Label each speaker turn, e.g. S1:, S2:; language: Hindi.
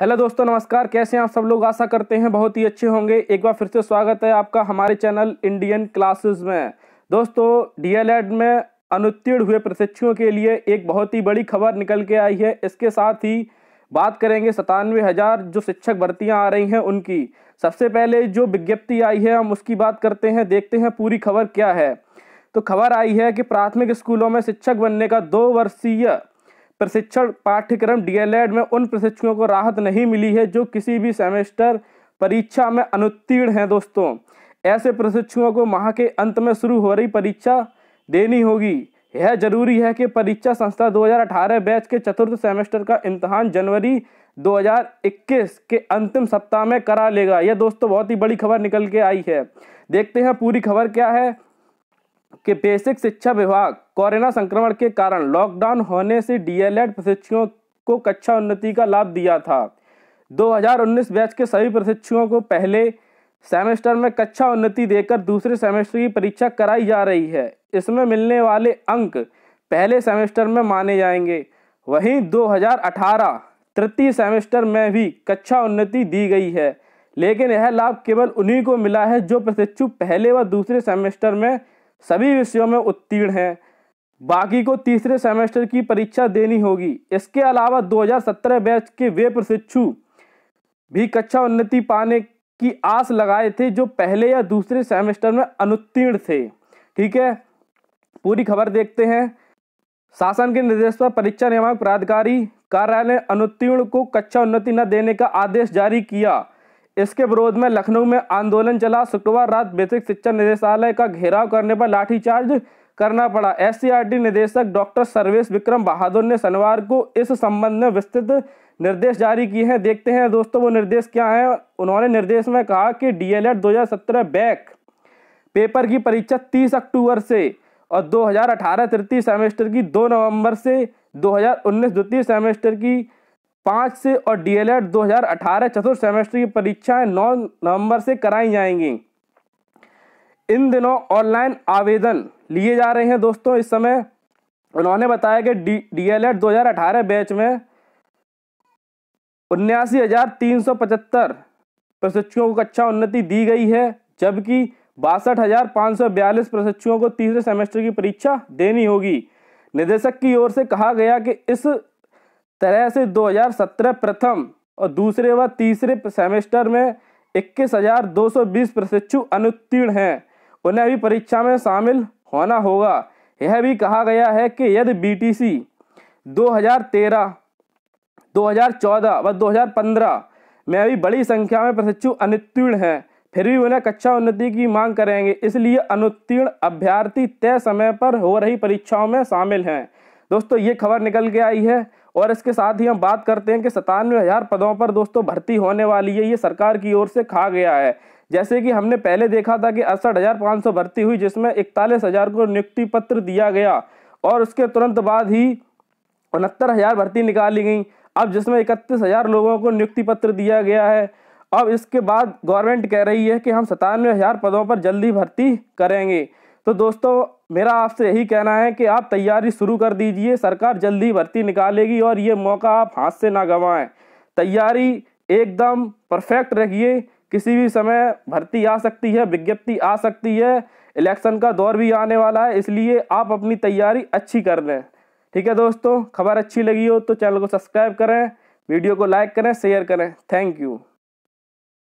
S1: हेलो दोस्तों नमस्कार कैसे हैं आप सब लोग आशा करते हैं बहुत ही अच्छे होंगे एक बार फिर से स्वागत है आपका हमारे चैनल इंडियन क्लासेस में दोस्तों डीएलएड में अनुत्तीर्ण हुए प्रशिक्षुओं के लिए एक बहुत ही बड़ी खबर निकल के आई है इसके साथ ही बात करेंगे सतानवे हज़ार जो शिक्षक भर्तियाँ आ रही हैं उनकी सबसे पहले जो विज्ञप्ति आई है हम उसकी बात करते हैं देखते हैं पूरी खबर क्या है तो खबर आई है कि प्राथमिक स्कूलों में शिक्षक बनने का दो वर्षीय प्रशिक्षण पाठ्यक्रम डीएलएड में उन प्रशिक्षकों को राहत नहीं मिली है जो किसी भी सेमेस्टर परीक्षा में अनुत्तीर्ण हैं दोस्तों ऐसे प्रशिक्षकों को माह के अंत में शुरू हो रही परीक्षा देनी होगी यह जरूरी है कि परीक्षा संस्था 2018 बैच के चतुर्थ सेमेस्टर का इम्तहान जनवरी 2021 के अंतिम सप्ताह में करा लेगा यह दोस्तों बहुत ही बड़ी खबर निकल के आई है देखते हैं पूरी खबर क्या है के बेसिक शिक्षा विभाग कोरोना संक्रमण के कारण लॉकडाउन होने से डीएलएड प्रशिक्षुओं को कक्षा उन्नति का लाभ दिया था 2019 बैच के सभी प्रशिक्षुओं को पहले सेमेस्टर में कक्षा उन्नति देकर दूसरे सेमेस्टर की परीक्षा कराई जा रही है इसमें मिलने वाले अंक पहले सेमेस्टर में माने जाएंगे वहीं 2018 तृतीय सेमेस्टर में भी कक्षा उन्नति दी गई है लेकिन यह लाभ केवल उन्हीं को मिला है जो प्रशिक्षु पहले व दूसरे सेमेस्टर में सभी विषयों में उत्तीर्ण हैं बाकी को तीसरे सेमेस्टर की परीक्षा देनी होगी इसके अलावा 2017 बैच के वे प्रशिक्षु भी कक्षा उन्नति पाने की आस लगाए थे जो पहले या दूसरे सेमेस्टर में अनुत्तीर्ण थे ठीक है पूरी खबर देखते हैं शासन के निर्देश पर परीक्षा नियामक प्राधिकारी कार्यालय अनुत्तीर्ण को कक्षा उन्नति न देने का आदेश जारी किया इसके विरोध में लखनऊ में आंदोलन चला शुक्रवार रात बेसिक शिक्षा निदेशालय का घेराव करने पर लाठीचार्ज करना पड़ा एस निदेशक डॉक्टर सर्वेश विक्रम बहादुर ने शनिवार को इस संबंध में विस्तृत निर्देश जारी किए हैं देखते हैं दोस्तों वो निर्देश क्या हैं उन्होंने निर्देश में कहा कि डीएलएड 2017 बैक पेपर की परीक्षा 30 अक्टूबर से और 2018 तृतीय सेमेस्टर की 2 नवंबर से 2019 द्वितीय सेमेस्टर की पाँच से और डी एल एड चतुर्थ सेमेस्टर की परीक्षाएं नौ नवंबर से कराई जाएंगी इन दिनों ऑनलाइन आवेदन लिए जा रहे हैं दोस्तों इस समय उन्होंने बताया कि D D El Ed batch में उन्यासी हजार तीन सौ पचहत्तर प्रशिक्षुओं को कक्षा उन्नति दी गई है जबकि बासठ हजार पाँच सौ बयालीस प्रशिक्षुओं को तीसरे सेमेस्टर की परीक्षा देनी होगी निदेशक की ओर से कहा गया कि इस तरह से 2017 प्रथम और दूसरे व तीसरे सेमेस्टर में 21,220 प्रशिक्षु अनुत्तीर्ण हैं उन्हें भी परीक्षा में शामिल होना होगा यह भी कहा गया है कि यदि बीटीसी 2013, 2014 व 2015 में भी बड़ी संख्या में प्रशिक्षु अनुत्तीर्ण हैं फिर भी उन्हें कक्षा उन्नति की मांग करेंगे इसलिए अनुत्तीर्ण अभ्यर्थी तय समय पर हो रही परीक्षाओं में शामिल हैं दोस्तों ये खबर निकल के आई है और इसके साथ ही हम बात करते हैं कि सतानवे हज़ार पदों पर दोस्तों भर्ती होने वाली है ये सरकार की ओर से खा गया है जैसे कि हमने पहले देखा था कि अड़सठ हज़ार पाँच सौ भर्ती हुई जिसमें इकतालीस हज़ार को नियुक्ति पत्र दिया गया और उसके तुरंत बाद ही उनहत्तर हज़ार भर्ती निकाली गई अब जिसमें इकतीस हज़ार लोगों को नियुक्ति पत्र दिया गया है अब इसके बाद गवर्नमेंट कह रही है कि हम सतानवे हज़ार पदों पर जल्दी भर्ती करेंगे तो दोस्तों मेरा आपसे यही कहना है कि आप तैयारी शुरू कर दीजिए सरकार जल्दी भर्ती निकालेगी और ये मौका आप हाथ से ना गंवाएं तैयारी एकदम परफेक्ट रखिए किसी भी समय भर्ती आ सकती है विज्ञप्ति आ सकती है इलेक्शन का दौर भी आने वाला है इसलिए आप अपनी तैयारी अच्छी कर लें ठीक है दोस्तों खबर अच्छी लगी हो तो चैनल को सब्सक्राइब करें वीडियो को लाइक करें शेयर करें थैंक यू